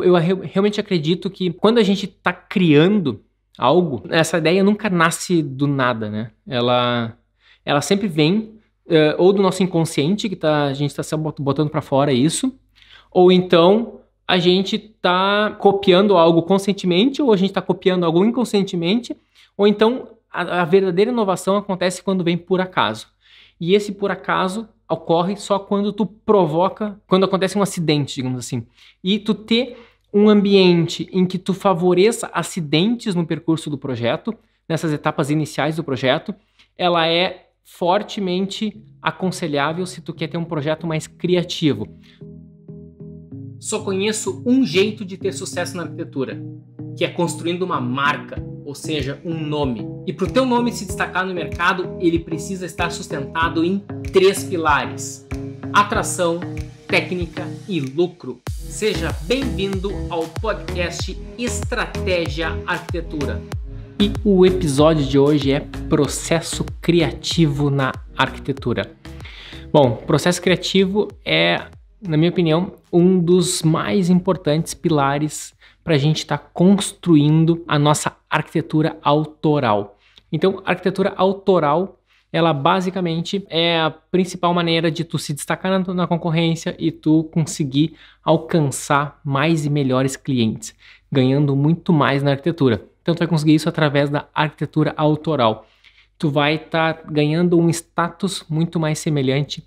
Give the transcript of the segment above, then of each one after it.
Eu realmente acredito que quando a gente está criando algo, essa ideia nunca nasce do nada, né? Ela, ela sempre vem eh, ou do nosso inconsciente, que tá, a gente está botando para fora isso, ou então a gente está copiando algo conscientemente, ou a gente está copiando algo inconscientemente, ou então a, a verdadeira inovação acontece quando vem por acaso. E esse por acaso ocorre só quando tu provoca, quando acontece um acidente, digamos assim. E tu ter um ambiente em que tu favoreça acidentes no percurso do projeto, nessas etapas iniciais do projeto, ela é fortemente aconselhável se tu quer ter um projeto mais criativo. Só conheço um jeito de ter sucesso na arquitetura, que é construindo uma marca ou seja, um nome. E para o teu nome se destacar no mercado, ele precisa estar sustentado em três pilares: atração, técnica e lucro. Seja bem-vindo ao podcast Estratégia Arquitetura. E o episódio de hoje é processo criativo na arquitetura. Bom, processo criativo é, na minha opinião, um dos mais importantes pilares para a gente estar tá construindo a nossa arquitetura autoral. Então, a arquitetura autoral ela basicamente é a principal maneira de tu se destacar na, na, concorrência e tu conseguir alcançar mais e melhores clientes, ganhando muito mais na arquitetura. Então tu vai conseguir isso através da arquitetura autoral. Tu vai estar tá ganhando um status muito mais semelhante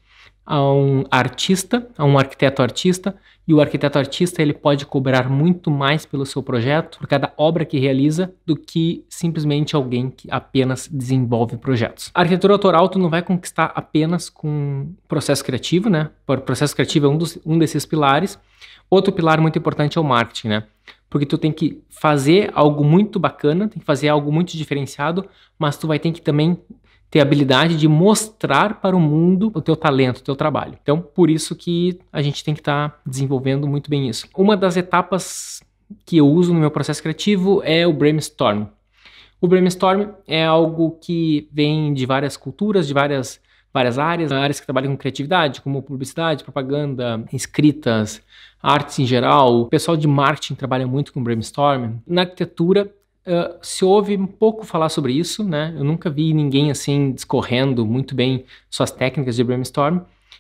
a um artista, a um arquiteto artista, e o arquiteto artista ele pode cobrar muito mais pelo seu projeto, por cada obra que realiza, do que simplesmente alguém que apenas desenvolve projetos. A arquitetura autoral tu não vai conquistar apenas com processo criativo, né? O processo criativo é um, dos, um desses pilares. Outro pilar muito importante é o marketing, né? Porque tu tem que fazer algo muito bacana, tem que fazer algo muito diferenciado, mas tu vai ter que também ter a habilidade de mostrar para o mundo o teu talento, o teu trabalho. Então, por isso que a gente tem que estar tá desenvolvendo muito bem isso. Uma das etapas que eu uso no meu processo criativo é o brainstorm. O brainstorm é algo que vem de várias culturas, de várias várias áreas, áreas que trabalham com criatividade, como publicidade, propaganda, escritas, artes em geral. O pessoal de marketing trabalha muito com brainstorm. Na arquitetura, ah, se ouve um pouco falar sobre isso, né? Eu nunca vi ninguém assim discorrendo muito bem suas técnicas de brainstorm.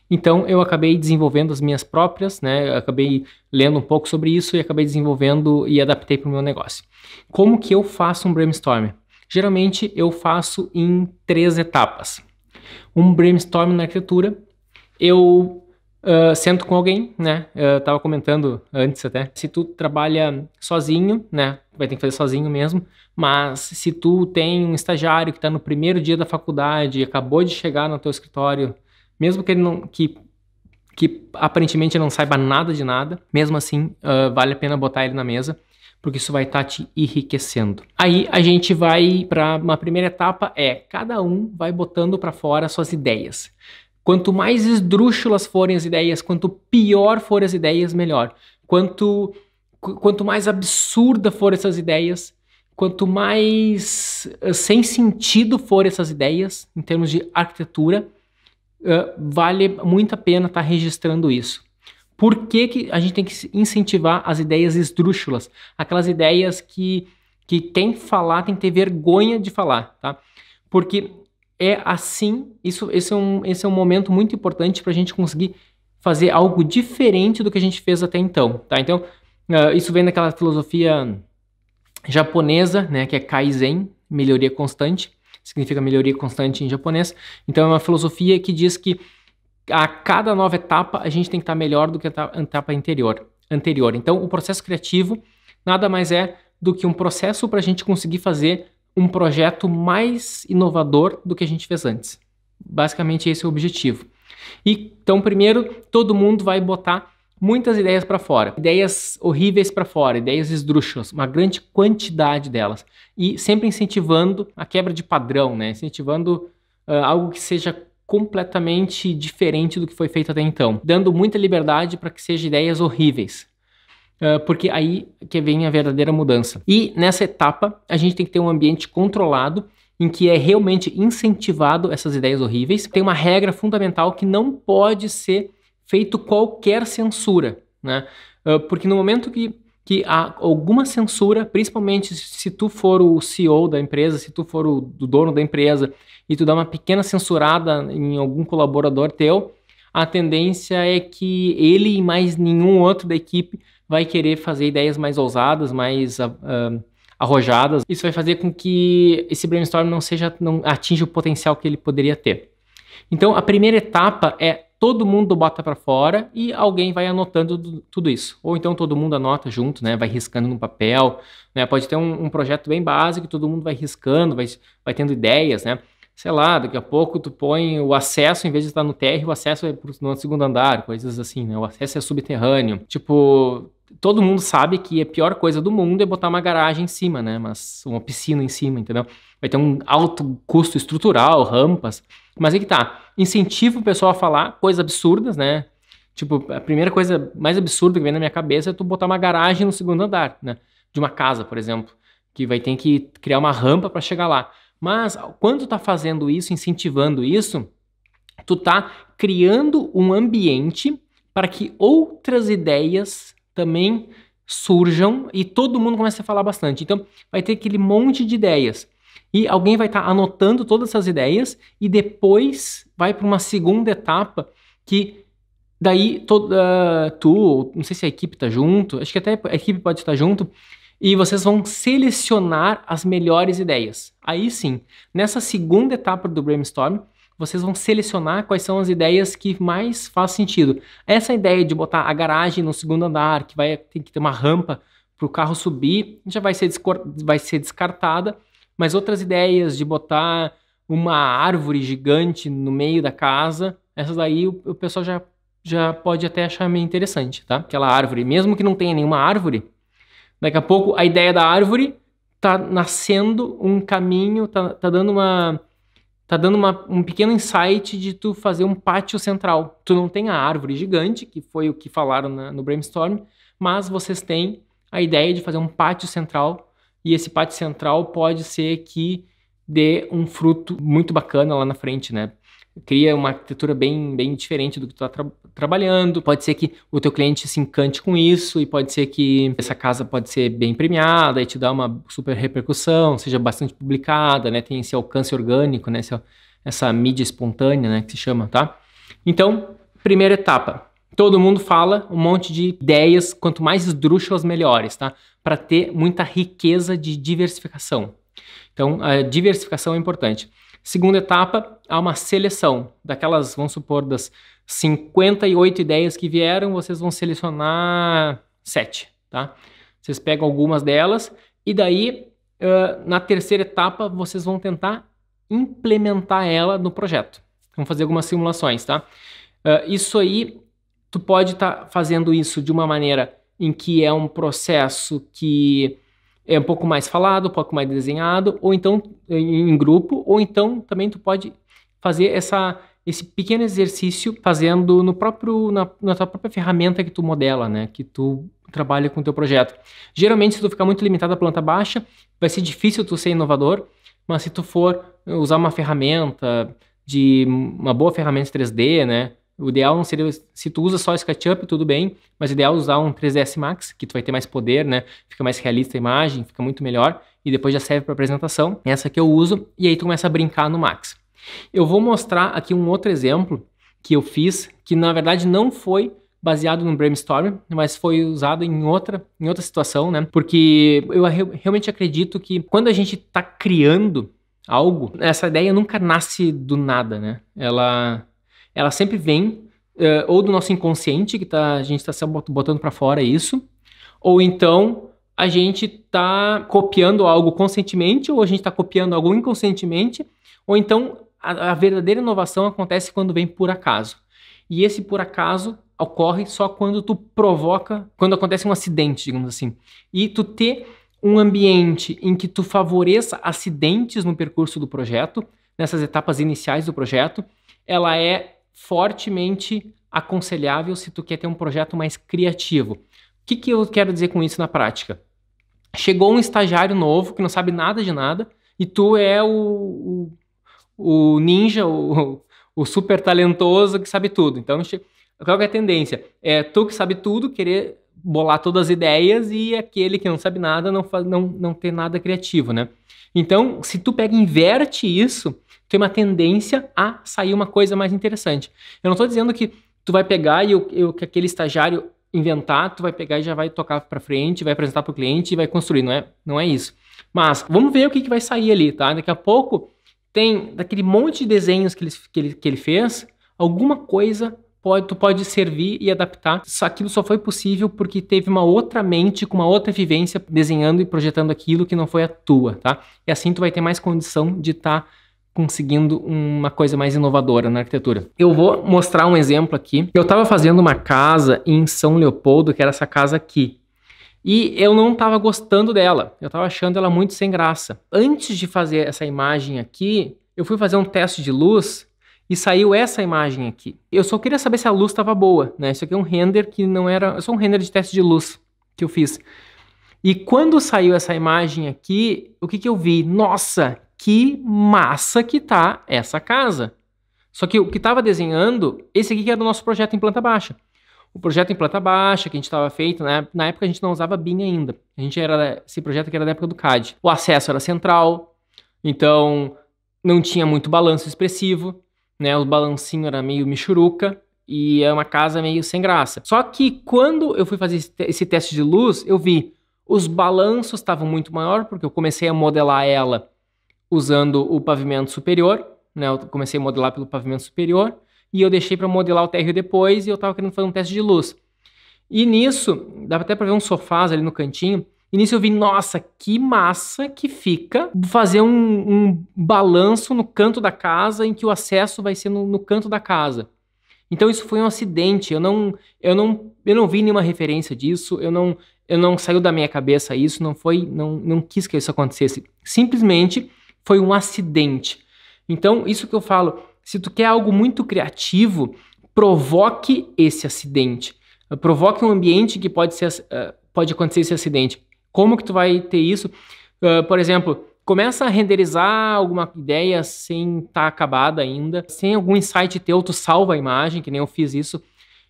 Então eu acabei desenvolvendo as minhas próprias, né? Eu acabei lendo um pouco sobre isso e acabei desenvolvendo e adaptei para o meu negócio. Como que eu faço um brainstorm? Geralmente eu faço em três etapas. Um brainstorm na arquitetura, eu ah, sento com alguém, né? Eu ah, tava comentando antes até. Se tu trabalha sozinho, né? Vai ter que fazer sozinho mesmo. Mas se tu tem um estagiário que está no primeiro dia da faculdade, acabou de chegar no teu escritório, mesmo que ele não, que, que aparentemente não saiba nada de nada, mesmo assim uh, vale a pena botar ele na mesa porque isso vai estar tá te enriquecendo. Aí a gente vai para uma primeira etapa é cada um vai botando para fora suas ideias. Quanto mais esdrúxulas forem as ideias, quanto pior forem as ideias, melhor. Quanto, quanto mais absurda forem essas ideias, quanto mais eh, sem sentido forem essas ideias, em termos de arquitetura, eh, vale muito a pena estar tá registrando isso. Por que, que a gente tem que incentivar as ideias esdrúxulas? Aquelas ideias que, que quem falar tem que ter vergonha de falar, tá? Porque é assim, isso, esse, é um, esse é um momento muito importante para a gente conseguir fazer algo diferente do que a gente fez até então, tá? Então, uh, isso vem daquela filosofia japonesa, né, que é Kaizen, melhoria constante, significa melhoria constante em japonês. Então, é uma filosofia que diz que a cada nova etapa a gente tem que estar melhor do que a etapa anterior. anterior. Então, o processo criativo nada mais é do que um processo para a gente conseguir fazer um projeto mais inovador do que a gente fez antes. Basicamente esse é o objetivo. E, então, primeiro, todo mundo vai botar muitas ideias para fora, ideias horríveis para fora, ideias esdrúxulas, uma grande quantidade delas. E sempre incentivando a quebra de padrão, né? incentivando uh, algo que seja completamente diferente do que foi feito até então, dando muita liberdade para que sejam ideias horríveis. Ah, porque aí que vem a verdadeira mudança. E nessa etapa, a gente tem que ter um ambiente controlado em que é realmente incentivado essas ideias horríveis. Tem uma regra fundamental que não pode ser feito qualquer censura, né? Ah, porque no momento que que há alguma censura, principalmente se tu for o CEO da empresa, se tu for o, o dono da empresa e tu dá uma pequena censurada em algum colaborador teu, a tendência é que ele e mais nenhum outro da equipe vai querer fazer ideias mais ousadas, mais uh, arrojadas. Isso vai fazer com que esse brainstorm não seja, não atinja o potencial que ele poderia ter. Então, a primeira etapa é todo mundo bota para fora e alguém vai anotando tudo isso. Ou então todo mundo anota junto, né? Vai riscando no papel. Né? Pode ter um, um projeto bem básico, todo mundo vai riscando, vai, vai tendo ideias, né? sei lá, daqui a pouco tu põe o acesso, em vez de estar no térreo, o acesso é pro, no segundo andar, coisas assim, né? O acesso é subterrâneo. Tipo, todo mundo sabe que a pior coisa do mundo é botar uma garagem em cima, né? Mas uma piscina em cima, entendeu? Vai ter um alto custo estrutural, rampas. Mas aí que tá. Incentiva o pessoal a falar coisas absurdas, né? Tipo, a primeira coisa mais absurda que vem na minha cabeça é tu botar uma garagem no segundo andar, né? De uma casa, por exemplo, que vai ter que criar uma rampa para chegar lá. Mas quando tu tá fazendo isso, incentivando isso, tu tá criando um ambiente para que outras ideias também surjam e todo mundo começa a falar bastante. Então, vai ter aquele monte de ideias. E alguém vai estar tá anotando todas essas ideias e depois vai para uma segunda etapa que daí toda uh, tu, não sei se a equipe está junto, acho que até a equipe pode estar junto, e vocês vão selecionar as melhores ideias. Aí sim, nessa segunda etapa do brainstorm, vocês vão selecionar quais são as ideias que mais faz sentido. Essa ideia de botar a garagem no segundo andar, que vai ter que ter uma rampa para o carro subir, já vai ser, vai ser descartada, mas outras ideias de botar uma árvore gigante no meio da casa, essas aí o, o pessoal já, já pode até achar meio interessante, tá? Aquela árvore, mesmo que não tenha nenhuma árvore, Daqui a pouco a ideia da árvore tá nascendo um caminho, tá, tá dando uma tá dando uma, um pequeno insight de tu fazer um pátio central. Tu não tem a árvore gigante, que foi o que falaram na, no brainstorm, mas vocês têm a ideia de fazer um pátio central e esse pátio central pode ser que dê um fruto muito bacana lá na frente, né? Cria uma arquitetura bem, bem diferente do que tu está trabalhando, pode ser que o teu cliente se encante com isso e pode ser que essa casa pode ser bem premiada e te dar uma super repercussão, seja bastante publicada, né? Tem esse alcance orgânico, né? Essa, essa mídia espontânea, né? Que se chama, tá? Então, primeira etapa. Todo mundo fala um monte de ideias, quanto mais esdrúxulas, melhores, tá? Para ter muita riqueza de diversificação. Então, a diversificação é importante. Segunda etapa, há uma seleção. Daquelas, vamos supor, das 58 ideias que vieram, vocês vão selecionar sete, tá? Vocês pegam algumas delas e daí, uh, na terceira etapa, vocês vão tentar implementar ela no projeto. Vamos fazer algumas simulações, tá? Uh, isso aí, tu pode estar tá fazendo isso de uma maneira em que é um processo que é um pouco mais falado, um pouco mais desenhado, ou então em grupo, ou então também tu pode fazer essa, esse pequeno exercício fazendo no próprio na, na tua própria ferramenta que tu modela, né? Que tu trabalha com o teu projeto. Geralmente, se tu ficar muito limitado à planta baixa, vai ser difícil tu ser inovador, mas se tu for usar uma ferramenta de uma boa ferramenta 3D, né? O ideal não seria, se tu usa só esse SketchUp, tudo bem, mas o ideal é usar um 3ds Max, que tu vai ter mais poder, né? Fica mais realista a imagem, fica muito melhor e depois já serve para apresentação. Essa que eu uso e aí tu começa a brincar no Max. Eu vou mostrar aqui um outro exemplo que eu fiz, que na verdade não foi baseado no brainstorm, mas foi usado em outra, em outra situação, né? Porque eu realmente acredito que quando a gente está criando algo, essa ideia nunca nasce do nada, né? Ela ela sempre vem uh, ou do nosso inconsciente, que tá, a gente está botando para fora isso, ou então a gente está copiando algo conscientemente, ou a gente está copiando algo inconscientemente, ou então a, a verdadeira inovação acontece quando vem por acaso. E esse por acaso ocorre só quando tu provoca, quando acontece um acidente, digamos assim. E tu ter um ambiente em que tu favoreça acidentes no percurso do projeto, nessas etapas iniciais do projeto, ela é fortemente aconselhável se tu quer ter um projeto mais criativo. O que, que eu quero dizer com isso na prática? Chegou um estagiário novo que não sabe nada de nada e tu é o, o, o ninja, o, o super talentoso que sabe tudo. Então, qual é a tendência? É tu que sabe tudo querer bolar todas as ideias e aquele que não sabe nada não, não, não ter nada criativo, né? Então, se tu pega e inverte isso, tem uma tendência a sair uma coisa mais interessante. Eu não estou dizendo que tu vai pegar e que aquele estagiário inventar, tu vai pegar e já vai tocar para frente, vai apresentar para o cliente e vai construir, não é, não é isso. Mas vamos ver o que, que vai sair ali, tá? Daqui a pouco tem daquele monte de desenhos que ele, que ele, que ele fez, alguma coisa pode, tu pode servir e adaptar. Aquilo só foi possível porque teve uma outra mente com uma outra vivência desenhando e projetando aquilo que não foi a tua, tá? E assim tu vai ter mais condição de estar tá conseguindo uma coisa mais inovadora na arquitetura. Eu vou mostrar um exemplo aqui. Eu estava fazendo uma casa em São Leopoldo, que era essa casa aqui. E eu não estava gostando dela. Eu estava achando ela muito sem graça. Antes de fazer essa imagem aqui, eu fui fazer um teste de luz e saiu essa imagem aqui. Eu só queria saber se a luz estava boa, né? Isso aqui é um render que não era, é só um render de teste de luz que eu fiz. E quando saiu essa imagem aqui, o que, que eu vi? Nossa, que massa que tá essa casa. Só que o que estava desenhando, esse aqui que era o nosso projeto em planta baixa. O projeto em planta baixa que a gente estava feito, né? na época a gente não usava BIM ainda. A gente era esse projeto que era da época do CAD. O acesso era central, então não tinha muito balanço expressivo, né? O balancinho era meio michuruca e é uma casa meio sem graça. Só que quando eu fui fazer esse teste de luz, eu vi os balanços estavam muito maior porque eu comecei a modelar ela usando o pavimento superior, né? Eu comecei a modelar pelo pavimento superior e eu deixei para modelar o térreo depois e eu estava querendo fazer um teste de luz. E nisso, dá até para ver um sofás ali no cantinho. E nisso eu vi, nossa, que massa que fica fazer um, um balanço no canto da casa em que o acesso vai ser no, no canto da casa. Então isso foi um acidente. Eu não, eu não, eu não vi nenhuma referência disso. Eu não, eu não saiu da minha cabeça isso. Não foi, não, não quis que isso acontecesse. Simplesmente foi um acidente. Então, isso que eu falo, se tu quer algo muito criativo, provoque esse acidente. Provoque um ambiente que pode, ser, uh, pode acontecer esse acidente. Como que tu vai ter isso? Uh, por exemplo, começa a renderizar alguma ideia sem estar tá acabada ainda, sem algum insight teu, tu salva a imagem, que nem eu fiz isso.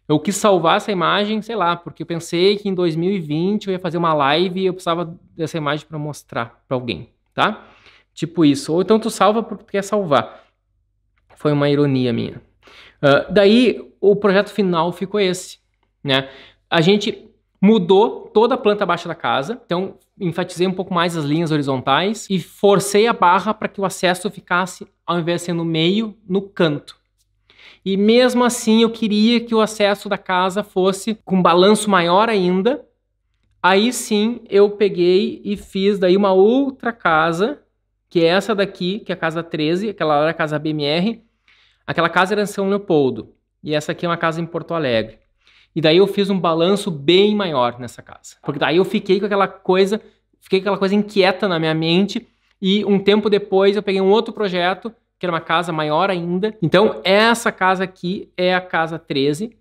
Eu quis salvar essa imagem, sei lá, porque eu pensei que em 2020 eu ia fazer uma live e eu precisava dessa imagem para mostrar para alguém, tá? Tipo isso. Ou então tu salva porque tu quer salvar. Foi uma ironia minha. Uh, daí o projeto final ficou esse. Né? A gente mudou toda a planta baixa da casa, então enfatizei um pouco mais as linhas horizontais e forcei a barra para que o acesso ficasse, ao invés de ser no meio, no canto. E mesmo assim eu queria que o acesso da casa fosse com balanço maior ainda. Aí sim eu peguei e fiz daí uma outra casa que é essa daqui, que é a casa 13, aquela era a casa BMR. Aquela casa era em São Leopoldo e essa aqui é uma casa em Porto Alegre. E daí eu fiz um balanço bem maior nessa casa. Porque daí eu fiquei com aquela coisa, fiquei com aquela coisa inquieta na minha mente e um tempo depois eu peguei um outro projeto, que era uma casa maior ainda. Então essa casa aqui é a casa 13.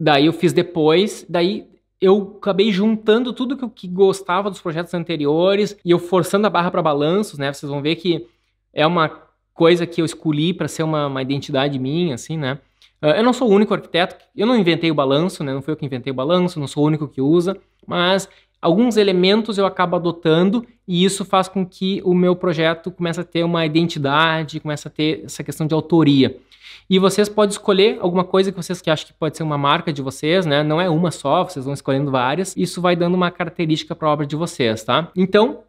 Daí eu fiz depois, daí eu acabei juntando tudo que eu que gostava dos projetos anteriores e eu forçando a barra para balanços, né? Vocês vão ver que é uma coisa que eu escolhi para ser uma, uma, identidade minha, assim, né? Ah, eu não sou o único arquiteto, eu não inventei o balanço, né? Não fui eu que inventei o balanço, não sou o único que usa, mas alguns elementos eu acabo adotando e isso faz com que o meu projeto comece a ter uma identidade, comece a ter essa questão de autoria. E vocês podem escolher alguma coisa que vocês que acham que pode ser uma marca de vocês, né? Não é uma só, vocês vão escolhendo várias. Isso vai dando uma característica para a obra de vocês, tá? Então,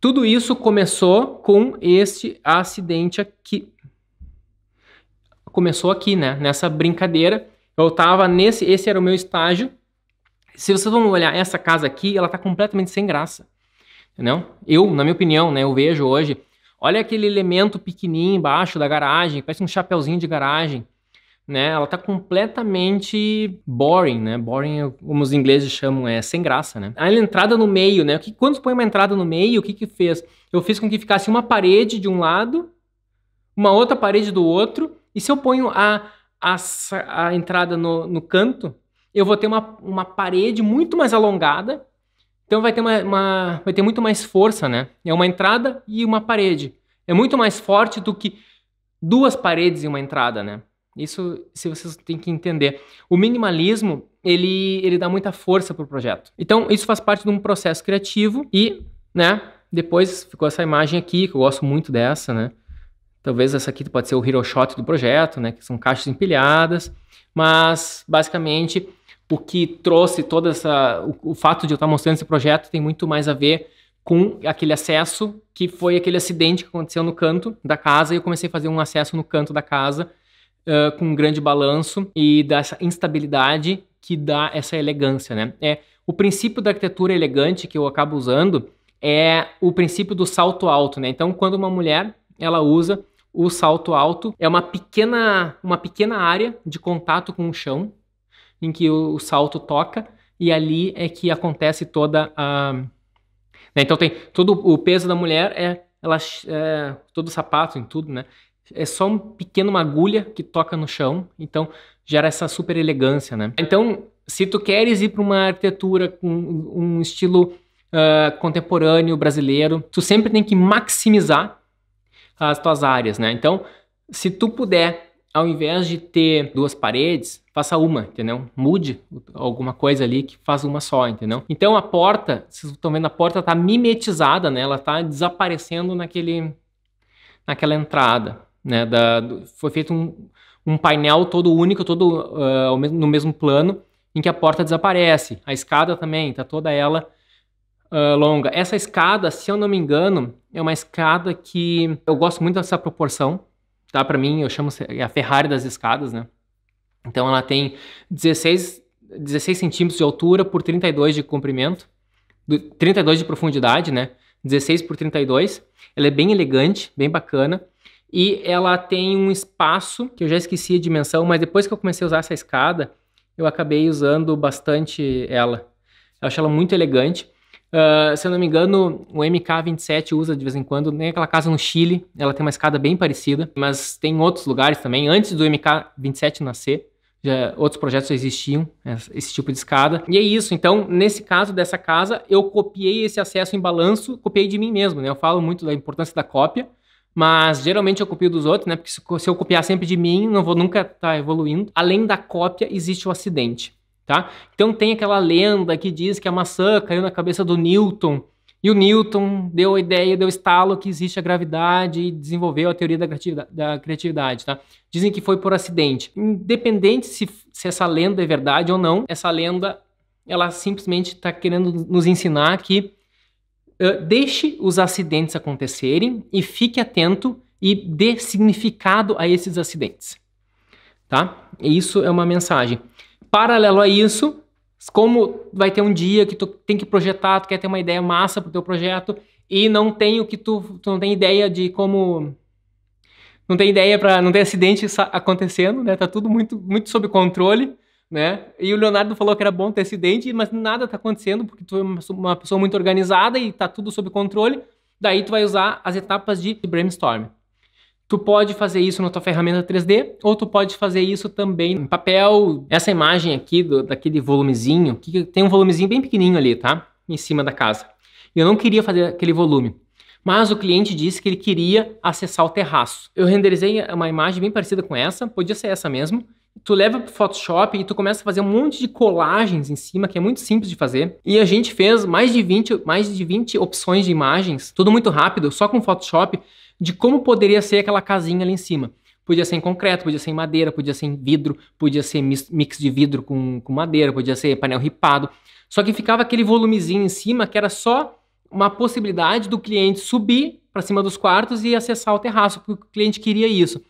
tudo isso começou com este acidente aqui. Começou aqui, né? Nessa brincadeira. Eu estava nesse, esse era o meu estágio se vocês vão olhar essa casa aqui, ela está completamente sem graça. Entendeu? Eu, na minha opinião, né, eu vejo hoje, olha aquele elemento pequenininho embaixo da garagem, parece um chapeuzinho de garagem. Né, ela está completamente boring, né? Boring, como os ingleses chamam, é sem graça, né? A entrada no meio, né? Que, quando põe uma entrada no meio, o que que fez? Eu fiz com que ficasse uma parede de um lado, uma outra parede do outro, e se eu ponho a, a, a entrada no, no canto, eu vou ter uma, uma parede muito mais alongada, então vai ter, uma, uma, vai ter muito mais força, né? É uma entrada e uma parede. É muito mais forte do que duas paredes e uma entrada, né? Isso se vocês têm que entender. O minimalismo, ele, ele dá muita força para o projeto. Então, isso faz parte de um processo criativo e, né, depois ficou essa imagem aqui, que eu gosto muito dessa, né? Talvez essa aqui pode ser o hero shot do projeto, né, que são caixas empilhadas, mas basicamente o que trouxe toda essa. O, o fato de eu estar mostrando esse projeto tem muito mais a ver com aquele acesso que foi aquele acidente que aconteceu no canto da casa e eu comecei a fazer um acesso no canto da casa uh, com um grande balanço e dessa instabilidade que dá essa elegância, né? É o princípio da arquitetura elegante que eu acabo usando é o princípio do salto alto, né? Então, quando uma mulher ela usa o salto alto, é uma pequena uma pequena área de contato com o chão em que o, o salto toca e ali é que acontece toda a. Né? Então tem todo o peso da mulher é ela é, todo sapato em tudo, né? É só um pequeno uma agulha que toca no chão, então gera essa super elegância, né? Então se tu queres ir para uma arquitetura com um estilo uh, contemporâneo brasileiro, tu sempre tem que maximizar as tuas áreas, né? Então, se tu puder, ao invés de ter duas paredes, faça uma, entendeu? Mude alguma coisa ali que faz uma só, entendeu? Então a porta, vocês estão vendo, a porta tá mimetizada, né? Ela tá desaparecendo naquele, naquela entrada, né? Da, do, foi feito um, um painel todo único, todo uh, no mesmo plano, em que a porta desaparece. A escada também, tá toda ela uh, longa. Essa escada, se eu não me engano, é uma escada que eu gosto muito dessa proporção, tá? Para mim, eu chamo a Ferrari das escadas, né? Então ela tem 16, 16 centímetros de altura por 32 de comprimento, 32 de profundidade, né? 16 por 32. Ela é bem elegante, bem bacana. E ela tem um espaço, que eu já esqueci a dimensão, mas depois que eu comecei a usar essa escada, eu acabei usando bastante ela. Eu acho ela muito elegante. Uh, se eu não me engano, o MK27 usa de vez em quando. Nem aquela casa no Chile, ela tem uma escada bem parecida, mas tem outros lugares também. Antes do MK27 nascer, já, outros projetos já existiam, esse tipo de escada. E é isso, então, nesse caso dessa casa, eu copiei esse acesso em balanço, copiei de mim mesmo, né? Eu falo muito da importância da cópia, mas geralmente eu copio dos outros, né? Porque se, se eu copiar sempre de mim, não vou nunca estar tá evoluindo. Além da cópia, existe o acidente. Tá? Então tem aquela lenda que diz que a maçã caiu na cabeça do Newton e o Newton deu a ideia, deu estalo que existe a gravidade e desenvolveu a teoria da criatividade, da criatividade tá? Dizem que foi por acidente. Independente se, se essa lenda é verdade ou não, essa lenda ela simplesmente está querendo nos ensinar que uh, deixe os acidentes acontecerem e fique atento e dê significado a esses acidentes, tá? isso é uma mensagem. Paralelo a isso, como vai ter um dia que tu tem que projetar, tu quer ter uma ideia massa pro teu projeto e não tem o que tu, tu não tem ideia de como não tem ideia para não tem acidente acontecendo, né? Tá tudo muito muito sob controle, né? E o Leonardo falou que era bom ter acidente, mas nada tá acontecendo porque tu é uma pessoa muito organizada e tá tudo sob controle. Daí tu vai usar as etapas de brainstorming. Tu pode fazer isso na tua ferramenta 3D ou tu pode fazer isso também em papel. Essa imagem aqui do, daquele volumezinho, que tem um volumezinho bem pequenininho ali, tá? Em cima da casa. Eu não queria fazer aquele volume, mas o cliente disse que ele queria acessar o terraço. Eu renderizei uma imagem bem parecida com essa, podia ser essa mesmo. Tu leva pro Photoshop e tu começa a fazer um monte de colagens em cima, que é muito simples de fazer. E a gente fez mais de 20, mais de 20 opções de imagens, tudo muito rápido, só com Photoshop de como poderia ser aquela casinha ali em cima. Podia ser em concreto, podia ser em madeira, podia ser em vidro, podia ser mix de vidro com, com madeira, podia ser painel ripado. Só que ficava aquele volumezinho em cima que era só uma possibilidade do cliente subir para cima dos quartos e acessar o terraço, porque o cliente queria isso.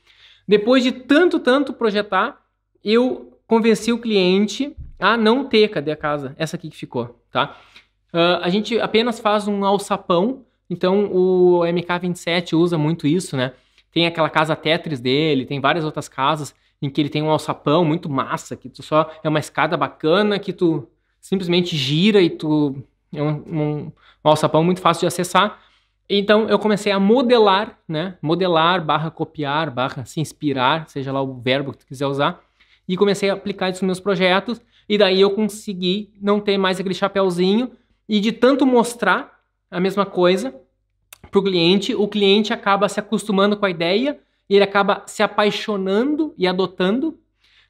Depois de tanto, tanto projetar, eu convenci o cliente a não ter, cadê a casa? Essa aqui que ficou, tá? Uh, a gente apenas faz um alçapão então o MK27 usa muito isso, né? Tem aquela casa Tetris dele, tem várias outras casas em que ele tem um alçapão muito massa, que tu só é uma escada bacana que tu simplesmente gira e tu é um, um, um alçapão muito fácil de acessar. Então eu comecei a modelar, né? Modelar, barra copiar, barra se inspirar, seja lá o verbo que tu quiser usar. E comecei a aplicar isso nos meus projetos. E daí eu consegui não ter mais aquele chapéuzinho. E de tanto mostrar, a mesma coisa para o cliente. O cliente acaba se acostumando com a ideia e ele acaba se apaixonando e adotando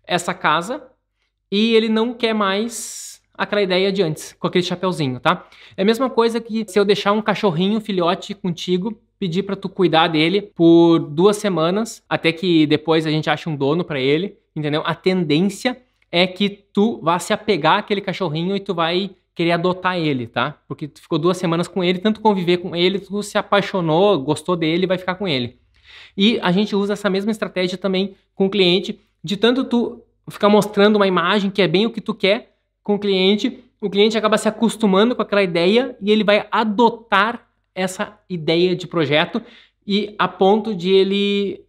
essa casa e ele não quer mais aquela ideia de antes, com aquele chapeuzinho, tá? É a mesma coisa que se eu deixar um cachorrinho filhote contigo, pedir para tu cuidar dele por duas semanas, até que depois a gente ache um dono para ele, entendeu? A tendência é que tu vá se apegar àquele cachorrinho e tu vai querer adotar ele, tá? Porque tu ficou duas semanas com ele, tanto conviver com ele, tu se apaixonou, gostou dele, vai ficar com ele. E a gente usa essa mesma estratégia também com o cliente, de tanto tu ficar mostrando uma imagem que é bem o que tu quer com o cliente, o cliente acaba se acostumando com aquela ideia e ele vai adotar essa ideia de projeto e a ponto de ele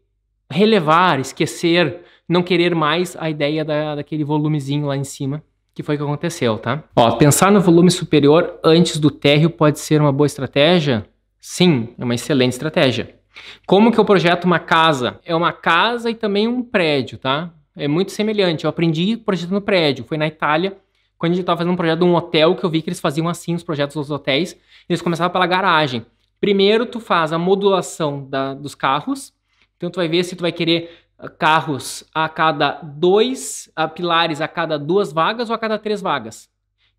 relevar, esquecer, não querer mais a ideia da, daquele volumezinho lá em cima que foi que aconteceu, tá? Ó, pensar no volume superior antes do térreo pode ser uma boa estratégia? Sim, é uma excelente estratégia. Como que eu projeto uma casa? É uma casa e também um prédio, tá? É muito semelhante. Eu aprendi projetando prédio. Foi na Itália, quando a gente estava fazendo um projeto de um hotel, que eu vi que eles faziam assim os projetos dos hotéis. Eles começavam pela garagem. Primeiro, tu faz a modulação da, dos carros. Então, tu vai ver se tu vai querer carros a cada dois a pilares a cada duas vagas ou a cada três vagas.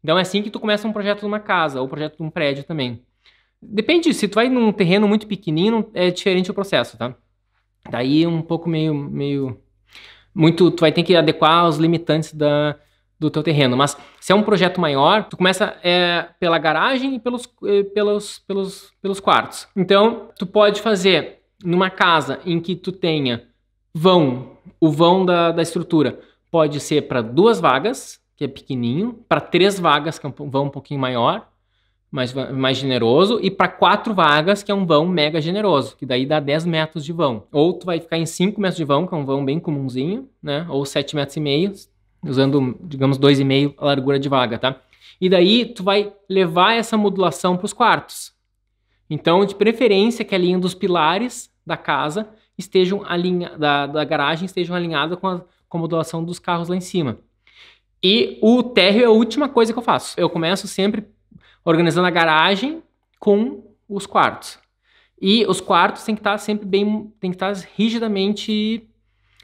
Então é assim que tu começa um projeto de uma casa ou projeto de um prédio também. Depende, se tu vai num terreno muito pequenino, é diferente o processo, tá? Daí um pouco meio, meio muito, tu vai ter que adequar os limitantes da, do teu terreno. Mas se é um projeto maior, tu começa é, pela garagem e pelos, é, pelos, pelos, pelos quartos. Então, tu pode fazer numa casa em que tu tenha Vão, o vão da, da estrutura pode ser para duas vagas, que é pequenininho, para três vagas, que é um vão um pouquinho maior, mais, mais generoso, e para quatro vagas, que é um vão mega generoso, que daí dá 10 metros de vão. Ou tu vai ficar em 5 metros de vão, que é um vão bem comumzinho, né? Ou 7 metros e meio, usando, digamos, 2,5 a largura de vaga, tá? E daí tu vai levar essa modulação para os quartos. Então, de preferência, que é a linha dos pilares da casa estejam alinha, da, da garagem estejam alinhadas com a, com a modulação dos carros lá em cima. E o térreo é a última coisa que eu faço. Eu começo sempre organizando a garagem com os quartos. E os quartos têm que estar tá sempre bem, tem que estar tá rigidamente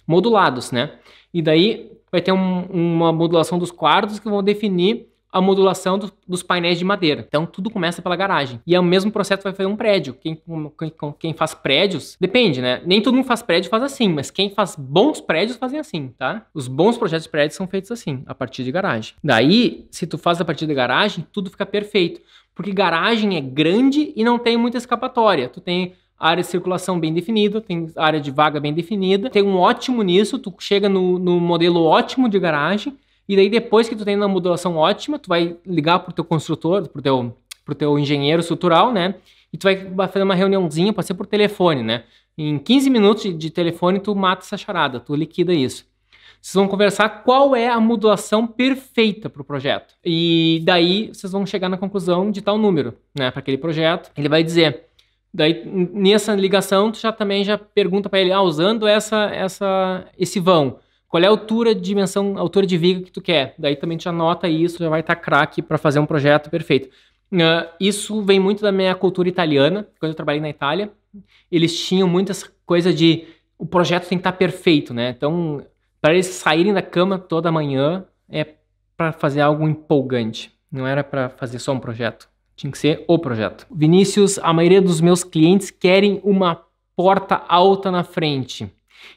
modulados, né? E daí vai ter um, uma modulação dos quartos que vão definir a modulação do, dos painéis de madeira. Então tudo começa pela garagem. E é o mesmo processo que vai fazer um prédio. Quem, quem, quem, faz prédios, depende, né? Nem todo mundo faz prédio faz assim, mas quem faz bons prédios fazem assim, tá? Os bons projetos de prédios são feitos assim, a partir de garagem. Daí, se tu faz a partir de garagem, tudo fica perfeito. Porque garagem é grande e não tem muita escapatória. Tu tem área de circulação bem definida, tem área de vaga bem definida, tem um ótimo nisso, tu chega no, no modelo ótimo de garagem, e daí depois que tu tem uma modulação ótima, tu vai ligar pro teu construtor, pro teu, pro teu engenheiro estrutural, né? E tu vai fazer uma reuniãozinha, pode ser por telefone, né? Em 15 minutos de, telefone tu mata essa charada, tu liquida isso. Vocês vão conversar qual é a modulação perfeita para o projeto. E daí vocês vão chegar na conclusão de tal número, né? Para aquele projeto. Ele vai dizer, daí nessa ligação tu já também já pergunta para ele ah, usando essa essa esse vão qual é a altura de dimensão, altura de viga que tu quer? Daí também te anota isso, já vai estar tá craque para fazer um projeto perfeito. Uh, isso vem muito da minha cultura italiana, quando eu trabalhei na Itália, eles tinham muito essa coisa de o projeto tem que estar tá perfeito, né? Então, para eles saírem da cama toda manhã é para fazer algo empolgante, não era para fazer só um projeto. Tinha que ser o projeto. Vinícius, a maioria dos meus clientes querem uma porta alta na frente.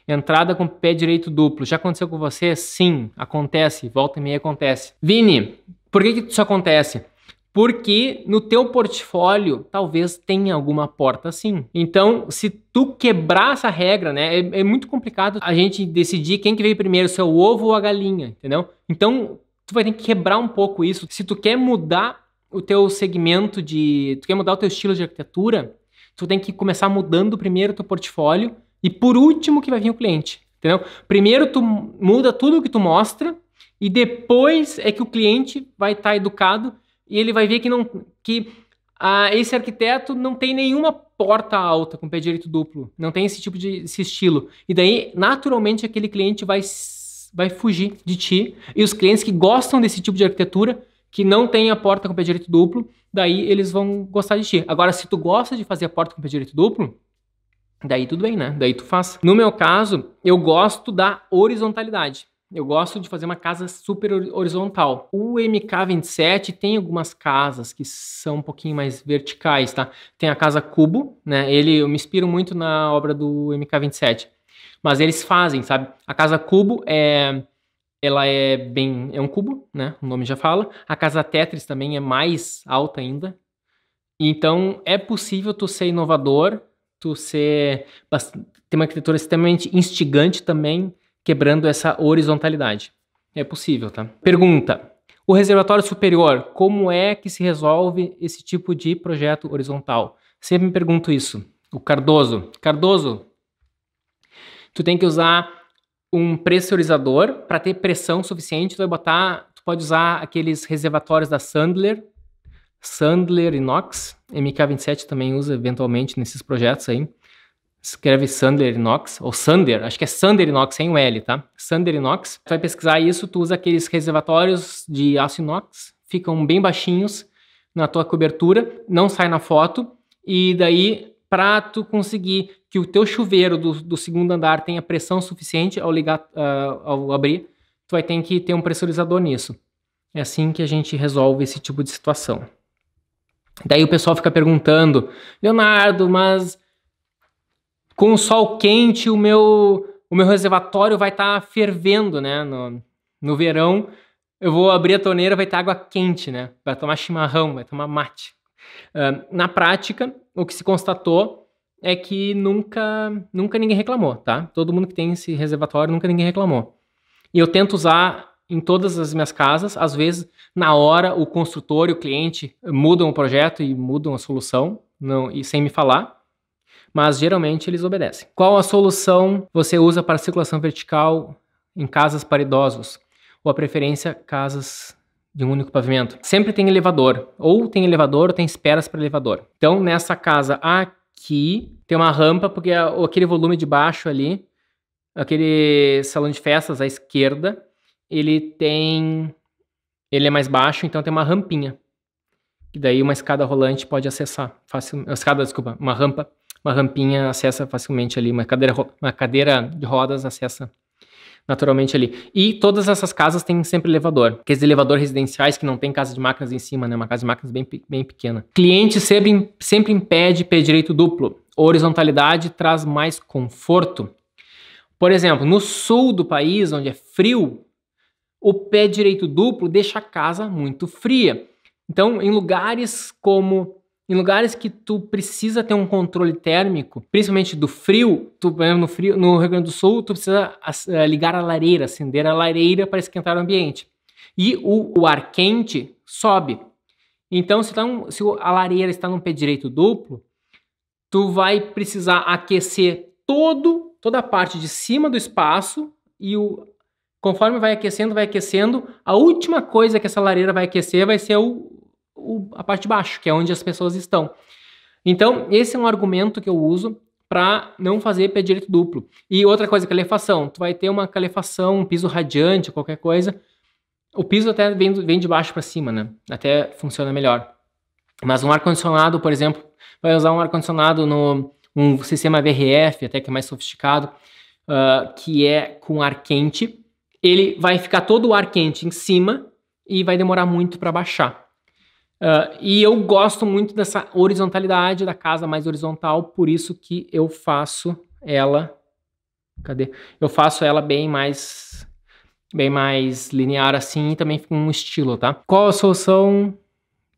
Entrada com pé direito duplo. Já aconteceu com você? Sim, acontece. Volta e meia acontece. Vini, por que, que isso acontece? Porque no teu portfólio talvez tenha alguma porta sim. Então, se tu quebrar essa regra, né, é, é muito complicado a gente decidir quem que veio primeiro, se é o ovo ou a galinha, entendeu? Então, tu vai ter que quebrar um pouco isso. Se tu quer mudar o teu segmento de, tu quer mudar o teu estilo de arquitetura, tu tem que começar mudando primeiro o teu portfólio e por último que vai vir o cliente, entendeu? Primeiro tu muda tudo que tu mostra e depois é que o cliente vai estar tá educado e ele vai ver que não que ah, esse arquiteto não tem nenhuma porta alta com pé direito duplo, não tem esse tipo de esse estilo. E daí, naturalmente, aquele cliente vai, vai fugir de ti. E os clientes que gostam desse tipo de arquitetura, que não tem a porta com pé direito duplo, daí eles vão gostar de ti. Agora, se tu gosta de fazer a porta com pé direito duplo, Daí tudo bem, né? Daí tu faz. No meu caso, eu gosto da horizontalidade. Eu gosto de fazer uma casa super horizontal. O MK27 tem algumas casas que são um pouquinho mais verticais, tá? Tem a casa cubo, né? Ele eu me inspiro muito na obra do MK27. Mas eles fazem, sabe? A casa cubo é ela é bem é um cubo, né? O nome já fala. A casa Tetris também é mais alta ainda. Então é possível tu ser inovador tu ser ter uma arquitetura extremamente instigante também, quebrando essa horizontalidade. É possível, tá? Pergunta: o reservatório superior, como é que se resolve esse tipo de projeto horizontal? Sempre me pergunto isso. O Cardoso, Cardoso, tu tem que usar um pressurizador para ter pressão suficiente, tu vai botar, tu pode usar aqueles reservatórios da Sandler, Sandler Inox, MK27 também usa eventualmente nesses projetos aí. Escreve Sandler Inox, ou Sander, acho que é Sander Inox, sem o L, tá? Sander Inox. Tu vai pesquisar isso, tu usa aqueles reservatórios de aço inox, ficam bem baixinhos na tua cobertura, não sai na foto, e daí para tu conseguir que o teu chuveiro do, do, segundo andar tenha pressão suficiente ao ligar, uh, ao abrir, tu vai ter que ter um pressurizador nisso. É assim que a gente resolve esse tipo de situação. Daí o pessoal fica perguntando, Leonardo, mas com o sol quente o meu, o meu reservatório vai estar tá fervendo, né? No, no verão eu vou abrir a torneira, vai estar tá água quente, né? Vai tomar chimarrão, vai tomar mate. Uh, na prática, o que se constatou é que nunca, nunca ninguém reclamou, tá? Todo mundo que tem esse reservatório, nunca ninguém reclamou. E eu tento usar em todas as minhas casas. Às vezes, na hora, o construtor e o cliente mudam o projeto e mudam a solução, não, e sem me falar. Mas geralmente eles obedecem. Qual a solução você usa para circulação vertical em casas para idosos? Ou a preferência casas de um único pavimento? Sempre tem elevador, ou tem elevador ou tem esperas para elevador. Então, nessa casa aqui tem uma rampa porque é aquele volume de baixo ali, aquele salão de festas à esquerda, ele tem. Ele é mais baixo, então tem uma rampinha. Que daí uma escada rolante pode acessar facilmente. Uma escada, desculpa, uma rampa. Uma rampinha acessa facilmente ali. Uma cadeira, uma cadeira de rodas acessa naturalmente ali. E todas essas casas têm sempre elevador. Aqueles elevador residenciais que não tem casa de máquinas em cima, né? Uma casa de máquinas bem, bem pequena. Cliente sempre, sempre impede pé direito duplo. Horizontalidade traz mais conforto. Por exemplo, no sul do país, onde é frio, o pé direito duplo deixa a casa muito fria. Então, em lugares como em lugares que tu precisa ter um controle térmico, principalmente do frio, tu, no frio, no Rio Grande do Sul, tu precisa eh, ligar a lareira, acender a lareira para esquentar o ambiente. E o, o ar quente sobe. Então, se, tá um, se a lareira está num pé direito duplo, tu vai precisar aquecer todo toda a parte de cima do espaço e o, Conforme vai aquecendo, vai aquecendo, a última coisa que essa lareira vai aquecer vai ser o, o, a parte de baixo, que é onde as pessoas estão. Então, esse é um argumento que eu uso para não fazer pé direito duplo. E outra coisa, calefação. Tu vai ter uma calefação, um piso radiante, qualquer coisa. O piso até vem, vem de baixo para cima, né? Até funciona melhor. Mas um ar-condicionado, por exemplo, vai usar um ar-condicionado no um sistema VRF, até que é mais sofisticado, uh, que é com ar quente ele vai ficar todo o ar quente em cima e vai demorar muito para baixar. Uh, e eu gosto muito dessa horizontalidade da casa mais horizontal, por isso que eu faço ela. Cadê? Eu faço ela bem mais bem mais linear assim e também com um estilo, tá? Qual a solução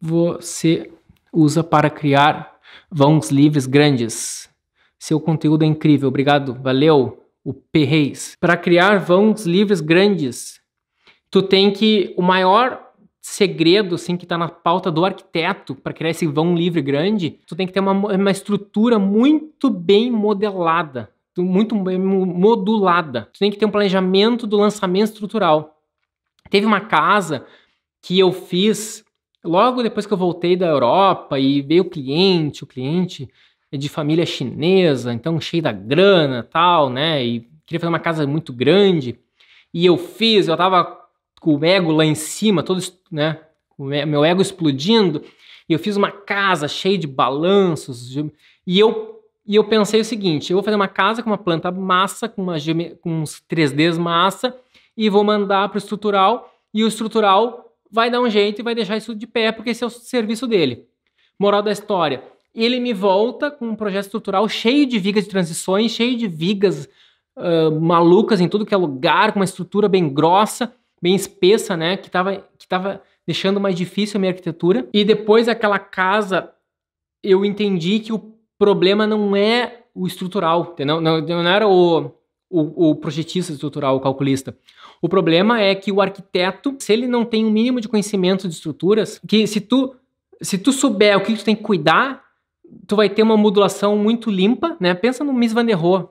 você usa para criar vãos livres grandes? Seu conteúdo é incrível, obrigado, valeu! o P-Reis. Para criar vãos livres grandes, tu tem que. O maior segredo, assim, que está na pauta do arquiteto para criar esse vão livre grande, tu tem que ter uma, uma estrutura muito bem modelada, muito bem modulada. Tu tem que ter um planejamento do lançamento estrutural. Teve uma casa que eu fiz logo depois que eu voltei da Europa e veio o cliente, o cliente é de família chinesa, então cheio da grana tal, né? E queria fazer uma casa muito grande. E eu fiz, eu tava com o ego lá em cima, todo, né? meu ego explodindo. E eu fiz uma casa cheia de balanços. De... E, eu, e eu pensei o seguinte: eu vou fazer uma casa com uma planta massa, com, uma, com uns 3Ds massa, e vou mandar para o estrutural. E o estrutural vai dar um jeito e vai deixar isso de pé, porque esse é o serviço dele. Moral da história: ele me volta com um projeto estrutural cheio de vigas de transições, cheio de vigas uh, malucas em tudo que é lugar, com uma estrutura bem grossa, bem espessa, né? Que estava que tava deixando mais difícil a minha arquitetura. E depois aquela casa, eu entendi que o problema não é o estrutural, entendeu? Não, não era o, o, o projetista estrutural, o calculista. O problema é que o arquiteto, se ele não tem o um mínimo de conhecimento de estruturas, que se tu se tu souber o que tu tem que cuidar, tu vai ter uma modulação muito limpa, né? Pensa no Miss Van der Rohe.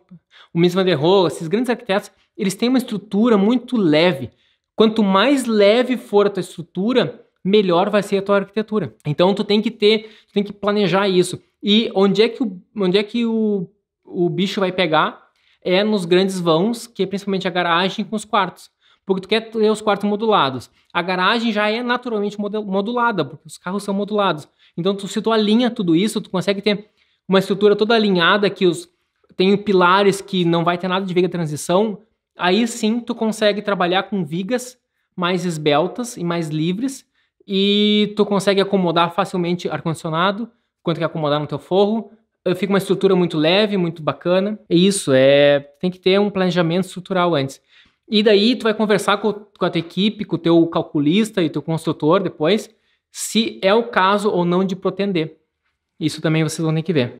O Miss Van der Rohe, esses grandes arquitetos, eles têm uma estrutura muito leve. Quanto mais leve for a tua estrutura, melhor vai ser a tua arquitetura. Então tu tem que ter, tu tem que planejar isso. E onde é que o, onde é que o, o bicho vai pegar? É nos grandes vãos, que é principalmente a garagem com os quartos. Porque tu quer ter os quartos modulados. A garagem já é naturalmente modulada, porque os carros são modulados. Então, tu, se tu alinha tudo isso, tu consegue ter uma estrutura toda alinhada, que os, tem pilares que não vai ter nada de viga transição, aí sim tu consegue trabalhar com vigas mais esbeltas e mais livres, e tu consegue acomodar facilmente ar-condicionado, quanto que acomodar no teu forro, fica uma estrutura muito leve, muito bacana. É isso, é tem que ter um planejamento estrutural antes. E daí tu vai conversar com, com a tua equipe, com o teu calculista e teu construtor depois, se é o caso ou não de protender. Isso também vocês vão ter que ver.